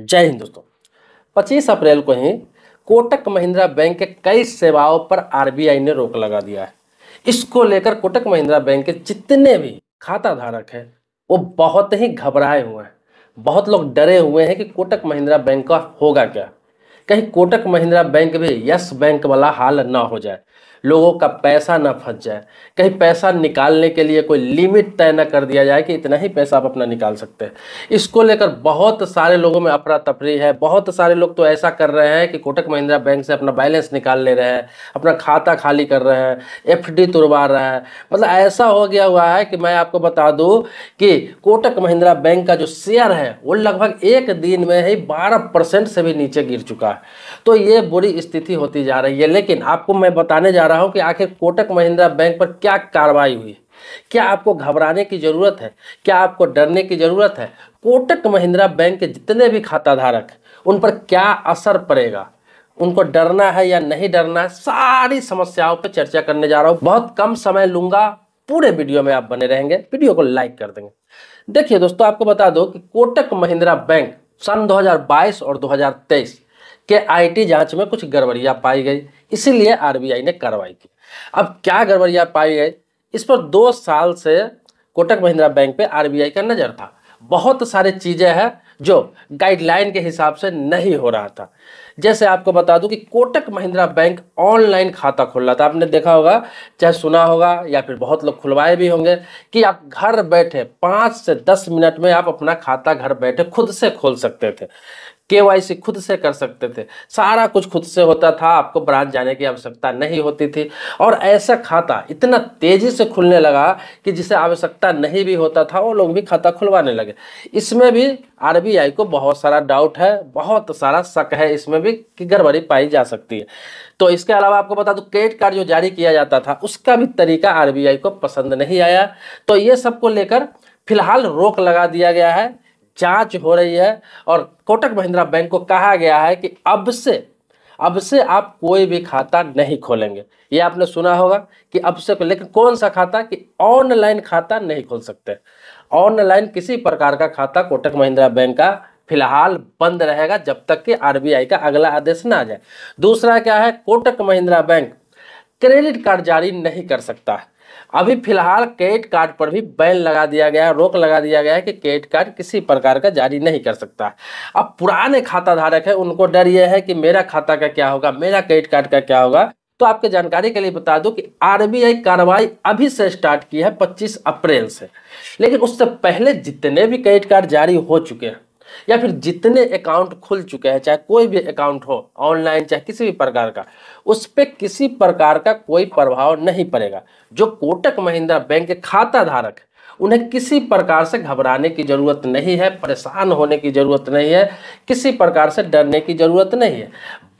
जय हिंद दोस्तों पच्चीस अप्रैल को ही कोटक महिंद्रा बैंक के कई सेवाओं पर आरबीआई ने रोक लगा दिया है इसको लेकर कोटक महिंद्रा बैंक के जितने भी खाता धारक हैं वो बहुत ही घबराए हुए हैं बहुत लोग डरे हुए हैं कि कोटक महिंद्रा बैंक का होगा क्या कहीं कोटक महिंद्रा बैंक भी यस बैंक वाला हाल ना हो जाए लोगों का पैसा ना फंस जाए कहीं पैसा निकालने के लिए कोई लिमिट तय ना कर दिया जाए कि इतना ही पैसा आप अपना निकाल सकते हैं इसको लेकर बहुत सारे लोगों में अफरा तफरी है बहुत सारे लोग तो ऐसा कर रहे हैं कि कोटक महिंद्रा बैंक से अपना बैलेंस निकाल ले रहे हैं अपना खाता खाली कर रहे हैं एफ डी तुड़वा रहे मतलब ऐसा हो गया हुआ है कि मैं आपको बता दूँ कि कोटक महिंद्रा बैंक का जो शेयर है वो लगभग एक दिन में ही बारह परसेंट से भी नीचे गिर चुका है तो ये बुरी स्थिति होती जा रही है लेकिन आपको मैं बताने जा रहा हूं कि आखिर कोटक महिंद्रा बैंक पर क्या कार्रवाई हुई क्या आपको घबराने की ज़रूरत है क्या आपको डरने की ज़रूरत है कोटक महिंद्रा बैंक के जितने भी खाता धारक उन पर क्या असर पड़ेगा उनको डरना है या नहीं डरना है सारी समस्याओं पर चर्चा करने जा रहा हूँ बहुत कम समय लूंगा पूरे वीडियो में आप बने रहेंगे वीडियो को लाइक कर देंगे देखिए दोस्तों आपको बता दो कि कोटक महिंद्रा बैंक सन 2022 और 2023 के आईटी जांच में कुछ गड़बड़ियाँ पाई गई इसीलिए आरबीआई ने कार्रवाई की अब क्या गड़बड़िया पाई गई इस पर दो साल से कोटक महिंद्रा बैंक पे आरबीआई का नज़र था बहुत सारे चीज़ें हैं जो गाइडलाइन के हिसाब से नहीं हो रहा था जैसे आपको बता दूं कि कोटक महिंद्रा बैंक ऑनलाइन खाता खोल रहा था आपने देखा होगा चाहे सुना होगा या फिर बहुत लोग खुलवाए भी होंगे कि आप घर बैठे पाँच से दस मिनट में आप अपना खाता घर बैठे खुद से खोल सकते थे केवाईसी खुद से कर सकते थे सारा कुछ खुद से होता था आपको ब्रांच जाने की आवश्यकता नहीं होती थी और ऐसा खाता इतना तेज़ी से खुलने लगा कि जिसे आवश्यकता नहीं भी होता था वो लोग भी खाता खुलवाने लगे इसमें भी आरबीआई को बहुत सारा डाउट है बहुत सारा शक है इसमें भी कि गड़बड़ी पाई जा सकती है तो इसके अलावा आपको बता दो क्रेडिट कार्ड जो जारी किया जाता था उसका भी तरीका आर को पसंद नहीं आया तो ये सब को लेकर फिलहाल रोक लगा दिया गया है जांच हो रही है और कोटक महिंद्रा बैंक को कहा गया है कि अब से अब से आप कोई भी खाता नहीं खोलेंगे ये आपने सुना होगा कि अब से लेकिन कौन सा खाता कि ऑनलाइन खाता नहीं खोल सकते ऑनलाइन किसी प्रकार का खाता कोटक महिंद्रा बैंक का फिलहाल बंद रहेगा जब तक कि आरबीआई का अगला आदेश ना आ जाए दूसरा क्या है Kotak Mahindra bank credit card जारी नहीं कर सकता है अभी फिलहाल क्रेडिट कार्ड पर भी बैन लगा दिया गया है रोक लगा दिया गया है कि क्रेडिट कार्ड किसी प्रकार का जारी नहीं कर सकता अब पुराने खाता धारक है उनको डर यह है कि मेरा खाता का क्या होगा मेरा क्रेडिट कार्ड का क्या होगा तो आपके जानकारी के लिए बता दूं कि आरबीआई कार्रवाई अभी से स्टार्ट की है 25 अप्रैल से लेकिन उससे पहले जितने भी क्रेडिट कार्ड जारी हो चुके हैं या फिर जितने अकाउंट खुल चुके हैं चाहे कोई भी अकाउंट हो ऑनलाइन चाहे किसी भी प्रकार का उस पर किसी प्रकार का कोई प्रभाव नहीं पड़ेगा जो कोटक महिंद्रा बैंक के खाता धारक उन्हें किसी प्रकार से घबराने की ज़रूरत नहीं है परेशान होने की ज़रूरत नहीं है किसी प्रकार से डरने की ज़रूरत नहीं है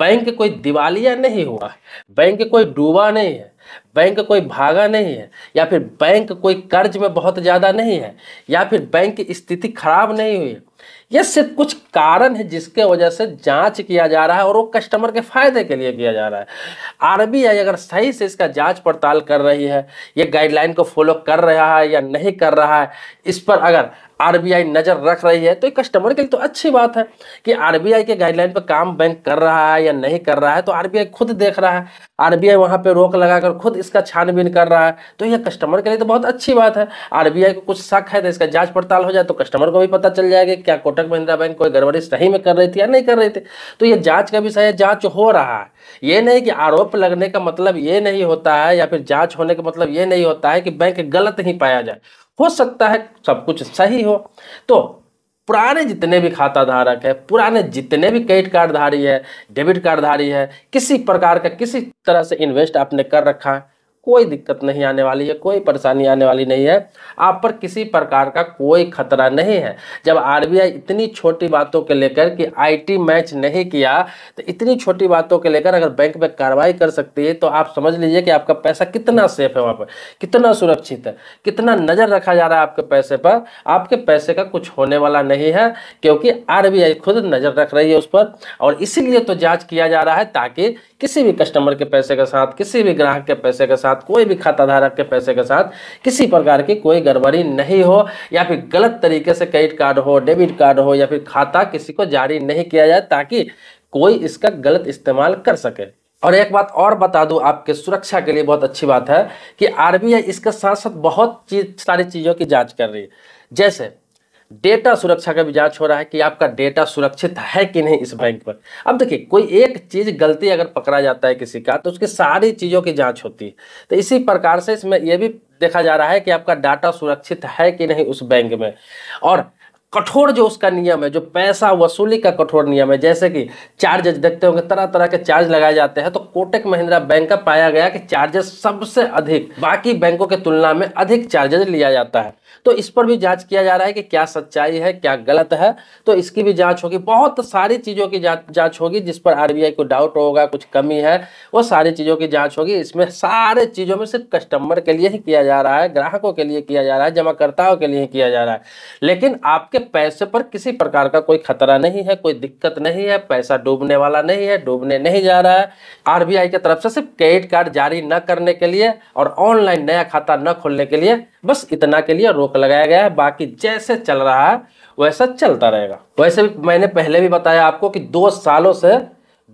बैंक कोई दिवालिया नहीं हुआ बैंक कोई डूबा नहीं है बैंक कोई भागा नहीं है या फिर बैंक कोई कर्ज में बहुत ज़्यादा नहीं है या फिर बैंक की स्थिति खराब नहीं हुई ये सिर्फ कुछ कारण है जिसके वजह से जांच किया जा रहा है और वो कस्टमर के फायदे के लिए किया जा रहा है आरबीआई अगर सही से इसका जांच पड़ताल कर रही है ये गाइडलाइन को फॉलो कर रहा है या नहीं कर रहा है इस पर अगर आरबीआई नज़र रख रही है तो कस्टमर के लिए तो अच्छी बात है कि आरबीआई के गाइडलाइन पर काम बैंक कर रहा है या नहीं कर रहा है तो आरबीआई खुद देख रहा है आरबीआई वहाँ पे रोक लगाकर खुद इसका छानबीन कर रहा है तो यह कस्टमर के लिए तो बहुत अच्छी बात है आरबीआई को कुछ शक है तो इसका जाँच पड़ताल हो जाए तो कस्टमर को भी पता चल जाएगा क्या कोटा कोटक महिंद्रा बैंक कोई गड़बड़ी सही में कर रही थी या नहीं कर रही थी तो ये जांच का विषय है जांच हो रहा है ये नहीं कि आरोप लगने का मतलब ये नहीं होता है या फिर जांच होने का मतलब ये नहीं होता है कि बैंक गलत ही पाया जाए हो सकता है सब कुछ सही हो तो पुराने जितने भी खाता धारक है पुराने जितने भी क्रेडिट कार्डधारी है डेबिट कार्डधारी है किसी प्रकार का किसी तरह से इन्वेस्ट आपने कर रखा है कोई दिक्कत नहीं आने वाली है कोई परेशानी आने वाली नहीं है आप पर किसी प्रकार का कोई खतरा नहीं है जब आरबीआई इतनी छोटी बातों के लेकर कि आईटी मैच नहीं किया तो इतनी छोटी बातों के लेकर अगर बैंक में कार्रवाई कर सकती है तो आप समझ लीजिए कि आपका पैसा कितना सेफ है वहाँ पर कितना सुरक्षित है कितना नज़र रखा जा रहा है आपके पैसे पर आपके पैसे का कुछ होने वाला नहीं है क्योंकि आर खुद नज़र रख रही है उस पर और इसीलिए तो जाँच किया जा रहा है ताकि किसी भी कस्टमर के पैसे के साथ किसी भी ग्राहक के पैसे के साथ कोई भी खाता धारक के पैसे के साथ किसी प्रकार की कोई गड़बड़ी नहीं हो या फिर गलत तरीके से क्रेडिट कार्ड हो डेबिट कार्ड हो या फिर खाता किसी को जारी नहीं किया जाए ताकि कोई इसका गलत इस्तेमाल कर सके और एक बात और बता दूं आपके सुरक्षा के लिए बहुत अच्छी बात है कि आरबीआई इसके साथ साथ बहुत चीज सारी चीज़ों की जांच कर रही है जैसे डेटा सुरक्षा का भी जांच हो रहा है कि आपका डेटा सुरक्षित है कि नहीं इस बैंक पर अब देखिए कोई एक चीज़ गलती अगर पकड़ा जाता है किसी का तो उसकी सारी चीज़ों की जाँच होती है तो इसी प्रकार से इसमें यह भी देखा जा रहा है कि आपका डाटा सुरक्षित है कि नहीं उस बैंक में और कठोर जो उसका नियम है जो पैसा वसूली का कठोर नियम है जैसे कि चार्जेस देखते होंगे तरह तरह के चार्ज लगाए जाते हैं तो कोटक महिंद्रा बैंक का पाया गया कि चार्जेस सबसे अधिक बाकी बैंकों के तुलना में अधिक चार्जेस लिया जाता है तो इस पर भी जांच किया जा रहा है कि क्या सच्चाई है क्या गलत है तो इसकी भी जाँच होगी बहुत सारी चीज़ों की जाँच होगी जिस पर आर को डाउट होगा कुछ कमी है वो सारी चीज़ों की जाँच होगी इसमें सारे चीज़ों में सिर्फ कस्टमर के लिए ही किया जा रहा है ग्राहकों के लिए किया जा रहा है जमाकर्ताओं के लिए किया जा रहा है लेकिन आपके आपके पैसे पर किसी प्रकार का कोई खतरा नहीं है कोई दिक्कत नहीं है पैसा डूबने वाला नहीं है डूबने नहीं जा रहा है आरबीआई की तरफ से सिर्फ क्रेडिट कार्ड जारी न करने के लिए और ऑनलाइन नया खाता न खोलने के लिए बस इतना के लिए रोक लगाया गया है बाकी जैसे चल रहा है वैसा चलता रहेगा वैसे भी मैंने पहले भी बताया आपको कि दो सालों से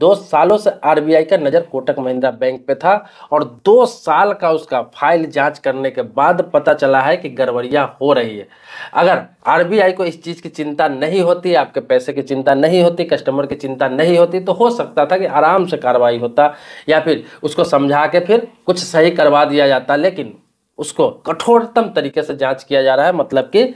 दो सालों से आरबीआई का नज़र कोटक महिंद्रा बैंक पे था और दो साल का उसका फाइल जांच करने के बाद पता चला है कि गड़बड़ियाँ हो रही है अगर आरबीआई को इस चीज़ की चिंता नहीं होती आपके पैसे की चिंता नहीं होती कस्टमर की चिंता नहीं होती तो हो सकता था कि आराम से कार्रवाई होता या फिर उसको समझा के फिर कुछ सही करवा दिया जाता लेकिन उसको कठोरतम तरीके से जांच किया जा रहा है मतलब कि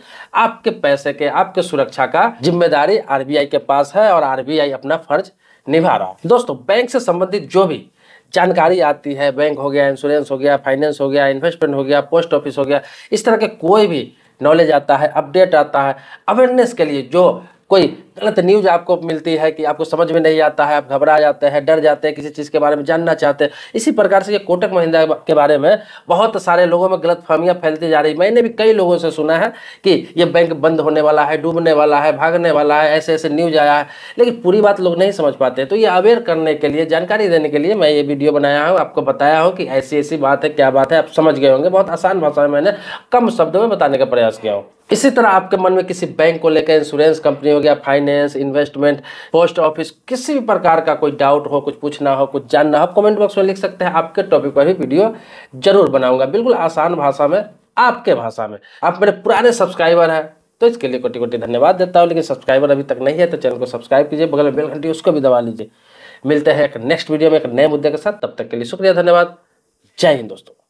आपके पैसे के आपके सुरक्षा का जिम्मेदारी आरबीआई के पास है और आरबीआई अपना फर्ज निभा रहा है दोस्तों बैंक से संबंधित जो भी जानकारी आती है बैंक हो गया इंश्योरेंस हो गया फाइनेंस हो गया इन्वेस्टमेंट हो गया पोस्ट ऑफिस हो गया इस तरह के कोई भी नॉलेज आता है अपडेट आता है अवेयरनेस के लिए जो कोई गलत न्यूज आपको मिलती है कि आपको समझ में नहीं आता है आप घबरा जाते हैं डर जाते हैं किसी चीज़ के बारे में जानना चाहते हैं इसी प्रकार से ये कोटक महिंद्रा के बारे में बहुत सारे लोगों में गलत फहमियाँ फैलती जा रही मैंने भी कई लोगों से सुना है कि ये बैंक बंद होने वाला है डूबने वाला है भागने वाला है ऐसे ऐसे न्यूज आया है लेकिन पूरी बात लोग नहीं समझ पाते तो ये अवेयर करने के लिए जानकारी देने के लिए मैं ये वीडियो बनाया हूँ आपको बताया हूँ कि ऐसी ऐसी बात है क्या बात है आप समझ गए होंगे बहुत आसान भाषा में मैंने कम शब्दों में बताने का प्रयास किया हूँ इसी तरह आपके मन में किसी बैंक को लेकर इंश्योरेंस कंपनी हो गया finance finance investment post office किसी भी प्रकार का कोई डाउट हो कुछ पूछना हो कुछ जानना हो आप कमेंट बॉक्स में लिख सकते हैं आपके टॉपिक पर भी वीडियो जरूर बनाऊंगा बिल्कुल आसान भाषा में आपके भाषा में आप मेरे पुराने सब्सक्राइबर हैं तो इसके लिए कोटि कोटि धन्यवाद देता हूँ लेकिन सब्सक्राइबर अभी तक नहीं है तो चैनल को सब्सक्राइब कीजिए बगल में बेल घंटी उसको भी दबा लीजिए मिलते हैं एक नेक्स्ट वीडियो में एक नए मुद्दे के साथ तब तक के लिए शुक्रिया धन्यवाद जय हिंद दोस्तों